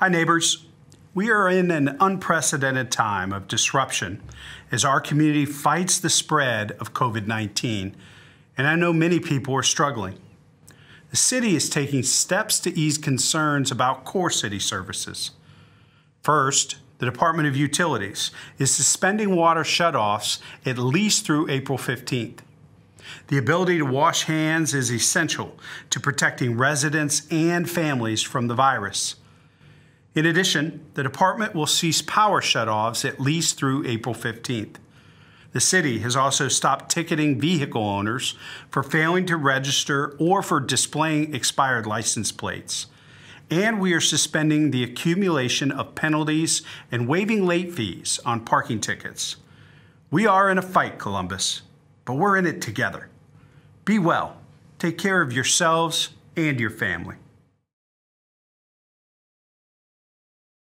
Hi, neighbors. We are in an unprecedented time of disruption as our community fights the spread of COVID 19, and I know many people are struggling. The city is taking steps to ease concerns about core city services. First, the Department of Utilities is suspending water shutoffs at least through April 15th. The ability to wash hands is essential to protecting residents and families from the virus. In addition, the department will cease power shutoffs at least through April 15th. The city has also stopped ticketing vehicle owners for failing to register or for displaying expired license plates. And we are suspending the accumulation of penalties and waiving late fees on parking tickets. We are in a fight, Columbus, but we're in it together. Be well, take care of yourselves and your family.